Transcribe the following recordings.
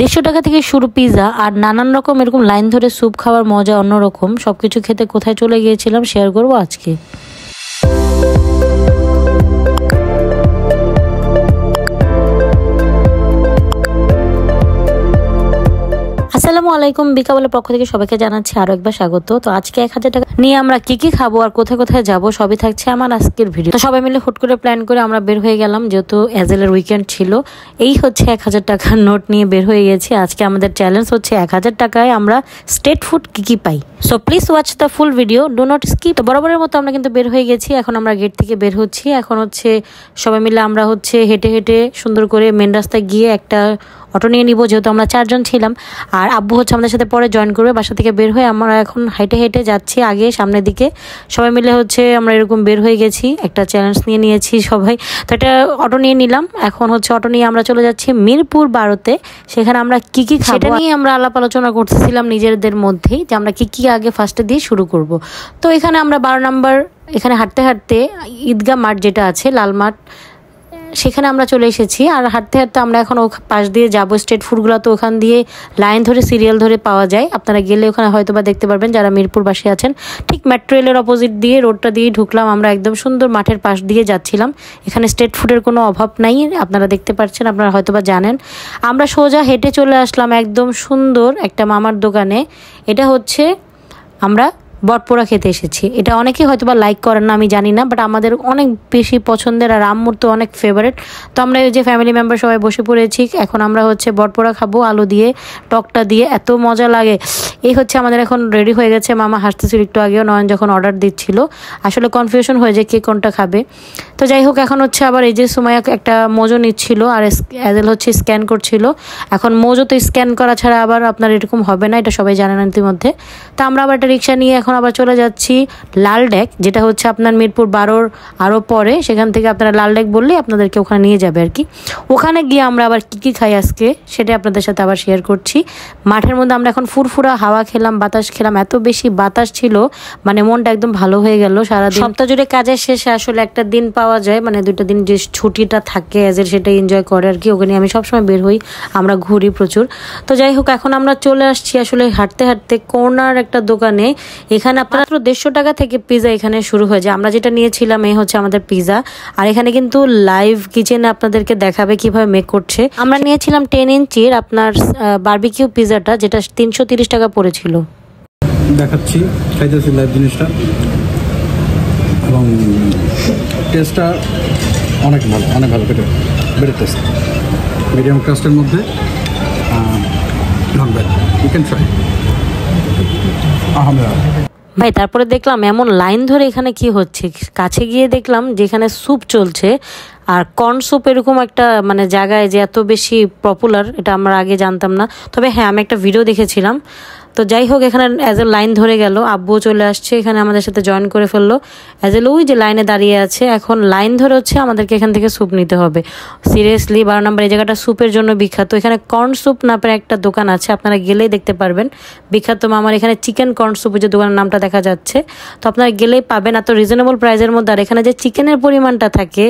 দেড়শো টাকা থেকে শুরু পিৎজা আর নানান রকম এরকম লাইন ধরে স্যুপ খাওয়ার মজা অন্যরকম সব কিছু খেতে কোথায় চলে গিয়েছিলাম শেয়ার করবো আজকে আসসালামু আলাইকুম বিকাবলের পক্ষ থেকে সবাইকে জানাচ্ছি আরো একবার স্বাগত তো আজকে এক হাজার টাকা নিয়ে আমরা কি কি খাবো আর কোথায় কোথায় যাবো সবই থাকছে আমার আজকের ভিডিও তো সবাই মিলে হুট করে প্ল্যান করে আমরা বের হয়ে গেলাম যেহেতু অ্যাজেলের উইকেন্ড ছিল এই হচ্ছে এক হাজার টাকার নোট নিয়ে বের হয়ে গেছি আজকে আমাদের চ্যালেঞ্জ হচ্ছে এক হাজার টাকায় আমরা স্টেট ফুড কি কি পাই so please watch the full video do not skip বরাবরের মতো আমরা কিন্তু বের হয়ে গেছি এখন আমরা গেট থেকে বের হচ্ছি এখন হচ্ছে সবাই মিলে আমরা হচ্ছে হেঁটে হেঁটে সুন্দর করে মেন রাস্তায় গিয়ে একটা অটো নিয়ে নিবো যেহেতু আমরা চারজন ছিলাম আর আব্বু হচ্ছে আমাদের সাথে পরে জয়েন করবে বাসা থেকে বের হয়ে আমরা এখন হেঁটে হেঁটে যাচ্ছি আগে সামনের দিকে সবাই মিলে হচ্ছে আমরা এরকম বের হয়ে গেছি একটা চ্যালেঞ্জ নিয়ে নিয়েছি সবাই তো এটা অটো নিয়ে নিলাম এখন হচ্ছে অটো নিয়ে আমরা চলে যাচ্ছি মিরপুর বারোতে সেখানে আমরা কি কি সেটা নিয়ে আমরা আলাপ আলোচনা করতেছিলাম নিজেদের মধ্যেই যে আমরা কি কি আগে ফার্স্টে দিয়ে শুরু করব তো এখানে আমরা বারো নাম্বার এখানে হাঁটতে হাঁটতে ঈদগা মাঠ যেটা আছে লাল মাঠ সেখানে আমরা চলে এসেছি আর হাঁটতে হাঁটতে আমরা এখন পাশ দিয়ে যাব স্ট্রিট ফুডগুলো তো ওখান দিয়ে লাইন ধরে সিরিয়াল ধরে পাওয়া যায় আপনারা গেলে ওখানে হয়তো বা দেখতে পারবেন যারা মিরপুরবাসী আছেন ঠিক মেট্রো রেলের অপোজিট দিয়ে রোডটা দিয়ে ঢুকলাম আমরা একদম সুন্দর মাঠের পাশ দিয়ে যাচ্ছিলাম এখানে স্ট্রিট ফুডের কোনো অভাব নাই আপনারা দেখতে পাচ্ছেন আপনারা হয়তো বা জানেন আমরা সোজা হেঁটে চলে আসলাম একদম সুন্দর একটা মামার দোকানে এটা হচ্ছে আমরা বটপোড়া খেতে এসেছি এটা অনেকেই হয়তো বা লাইক করেন না আমি জানি না বাট আমাদের অনেক বেশি পছন্দের আর আম্মুর তো অনেক ফেভারেট তো আমরা এই যে ফ্যামিলি মেম্বার সবাই বসে পড়েছি এখন আমরা হচ্ছে বটপোড়া খাবো আলু দিয়ে টকটা দিয়ে এত মজা লাগে এই হচ্ছে আমাদের এখন রেডি হয়ে গেছে মামা হাসতেছিল একটু আগেও নয়ন যখন অর্ডার দিচ্ছিল আসলে কনফিউশন হয়ে যায় কে কোনটা খাবে তো যাই হোক এখন হচ্ছে আবার এই যে সময় একটা মোজো নিচ্ছিল আর অ্যাজেল হচ্ছে স্ক্যান করছিল এখন মোজো তো স্ক্যান করা ছাড়া আবার আপনার এরকম হবে না এটা সবাই জানেন ইতিমধ্যে তো আমরা আবার একটা রিক্সা নিয়ে এখন আবার চলে যাচ্ছি লাল ডেক যেটা হচ্ছে আপনার মিরপুর বারোর আরও পরে সেখান থেকে আপনারা লাল ডেক বললে আপনাদেরকে ওখানে নিয়ে যাবে আর কি ওখানে গিয়ে আমরা আবার কী কী খাই আজকে সেটা আপনাদের সাথে আবার শেয়ার করছি মাঠের মধ্যে আমরা এখন ফুরফুরা হাওয়া হাওয়া খেলাম বাতাস খেলাম এত বেশি বাতাস ছিল মানে মনটা একদম ভালো হয়ে গেল সারাদিন সপ্তাহ জুড়ে কাজের শেষে আসলে একটা দিন পাওয়া যায় মানে দুইটা দিন যে ছুটিটা থাকে এর সেটা এনজয় করে আর কি ওখানে আমি সবসময় বের হই আমরা ঘুরি প্রচুর তো যাই হোক এখন আমরা চলে আসছি আসলে হাঁটতে হাঁটতে কর্নার একটা দোকানে এখানে আপনার দেড়শো টাকা থেকে পিজা এখানে শুরু হয়ে যায় আমরা যেটা নিয়েছিলাম এই হচ্ছে আমাদের পিজা আর এখানে কিন্তু লাইভ কিচেনে আপনাদেরকে দেখাবে কিভাবে মেক করছে আমরা নিয়েছিলাম টেন ইঞ্চির আপনার বার্বিকিউ পিজাটা যেটা তিনশো টাকা করেছিল দেখাচ্ছি খাইতেছি লাইভ জিনিসটা এবং টেস্টটা অনেক ভালো অনেক ভালো বেটার টেস্ট মিডিয়াম ক্রাস্টের মধ্যে ভাই তারপরে দেখলাম এমন লাইন ধরে এখানে কি হচ্ছে কাছে গিয়ে দেখলাম যেখানে স্যুপ চলছে আর কর্ন স্যুপ এরকম একটা মানে জায়গায় যে এত বেশি পপুলার এটা আমরা আগে জানতাম না তবে হ্যাঁ আমি একটা ভিডিও দেখেছিলাম তো যাই হোক এখানে অ্যাজ এ লাইন ধরে গেল আব্বুও চলে আসছে এখানে আমাদের সাথে জয়েন করে ফেললো অ্যাজ এল ওই যে লাইনে দাঁড়িয়ে আছে এখন লাইন ধরে হচ্ছে আমাদেরকে এখান থেকে স্যুপ নিতে হবে সিরিয়াসলি বারো নম্বর এই জায়গাটা স্যুপের জন্য বিখ্যাত এখানে কর্ন স্যুপ নামের একটা দোকান আছে আপনারা গেলেই দেখতে পারবেন বিখ্যাত আমার এখানে চিকেন কর্ন স্যুপের যে দোকানের নামটা দেখা যাচ্ছে তো আপনারা গেলেই পাবেন এত রিজনেবল প্রাইজের মধ্যে আর এখানে যে চিকেনের পরিমাণটা থাকে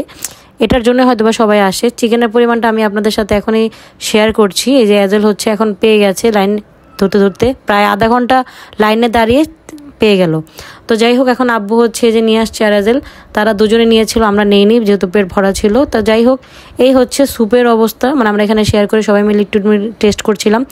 এটার জন্য হয়তো বা সবাই আসে চিকেনের পরিমাণটা আমি আপনাদের সাথে এখনই শেয়ার করছি এই যে অ্যাজেল হচ্ছে এখন পেয়ে গেছে লাইন ধরতে ধরতে প্রায় আধা ঘন্টা লাইনে দাঁড়িয়ে পেয়ে গেল তো যাই হোক এখন আব্বু হচ্ছে যে নিয়ে আসছে আরাজেল তারা দুজনে নিয়েছিল আমরা নেই নি যেহেতু পেট ভরা ছিল তো যাই হোক এই হচ্ছে স্যুপের অবস্থা মানে আমরা এখানে শেয়ার করে সবাই মিলে একটু টেস্ট করছিলাম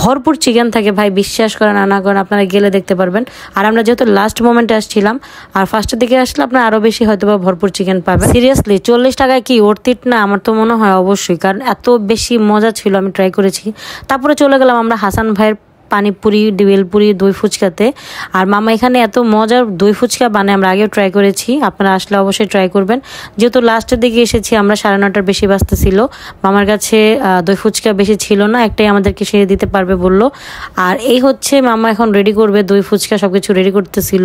ভরপুর চিকেন থাকে ভাই বিশ্বাস করেন আনা করেন আপনারা গেলে দেখতে পারবেন আর আমরা যেহেতু লাস্ট মোমেন্টে আসছিলাম আর ফার্স্টের দিকে আসলে আপনারা আরও বেশি হয়তো বা ভরপুর চিকেন পাবেন সিরিয়াসলি চল্লিশ টাকায় কি ওরতিট না আমার তো মনে হয় অবশ্যই কারণ এত বেশি মজা ছিল আমি ট্রাই করেছি তারপরে চলে গেলাম আমরা হাসান ভাইয়ের পানিপুরি ডিবেলপুরি দই ফুচকাতে আর মামা এখানে এত মজার দই ফুচকা বানায় আমরা আগেও ট্রাই করেছি আপনারা আসলে অবশ্যই ট্রাই করবেন যেহেতু লাস্টের দিকে এসেছি আমরা সাড়ে নটার বেশি বাঁচতেছিল মামার কাছে দই ফুচকা বেশি ছিল না একটাই আমাদেরকে সে দিতে পারবে বলল আর এই হচ্ছে মামা এখন রেডি করবে দই ফুচকা সব কিছু রেডি করতেছিল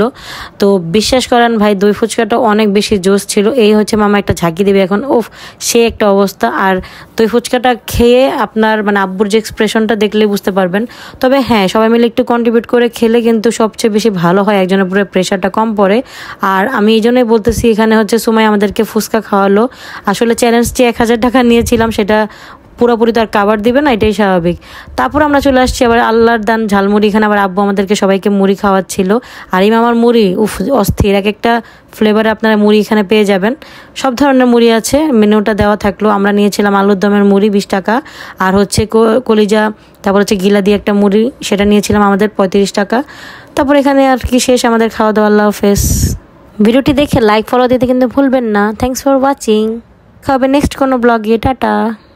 তো বিশ্বাস করেন ভাই দই ফুচকাটা অনেক বেশি জোশ ছিল এই হচ্ছে মামা একটা ঝাঁকি দেবে এখন ওফ সে একটা অবস্থা আর দই ফুচকাটা খেয়ে আপনার মানে আব্বুর যে এক্সপ্রেশনটা দেখলে বুঝতে পারবেন তবে হ্যাঁ সবাই মিলে একটু কন্ট্রিবিউট করে খেলে কিন্তু সবচেয়ে বেশি ভালো হয় একজনের পুরো প্রেশারটা কম পড়ে আর আমি এই জন্যই বলতেছি এখানে হচ্ছে সময় আমাদেরকে ফুচকা খাওয়ালো আসলে চ্যালেঞ্জটি এক হাজার টাকা নিয়েছিলাম সেটা পুরোপুরি তো আর কাবার দিবে না এটাই স্বাভাবিক তারপর আমরা চলে আসছি আবার আল্লাহর দান ঝালমুড়ি এখানে আবার আব্বু আমাদেরকে সবাইকে মুড়ি খাওয়াচ্ছিল আর ইম আমার মুড়ি উফ অস্থির এক একটা ফ্লেভারে আপনারা মুড়ি এখানে পেয়ে যাবেন সব ধরনের মুড়ি আছে মেনুটা দেওয়া থাকলো আমরা নিয়েছিলাম আলুর দমের মুড়ি বিশ টাকা আর হচ্ছে কলিজা তারপর হচ্ছে গিলা দিয়ে একটা মুড়ি সেটা নিয়েছিলাম আমাদের পঁয়ত্রিশ টাকা তারপর এখানে আর কি শেষ আমাদের খাওয়া দাওয়া আল্লাহ ফেস ভিডিওটি দেখে লাইক ফলো দিতে কিন্তু ভুলবেন না থ্যাংকস ফর ওয়াচিং খাবে নেক্সট কোনো ব্লগে টাটা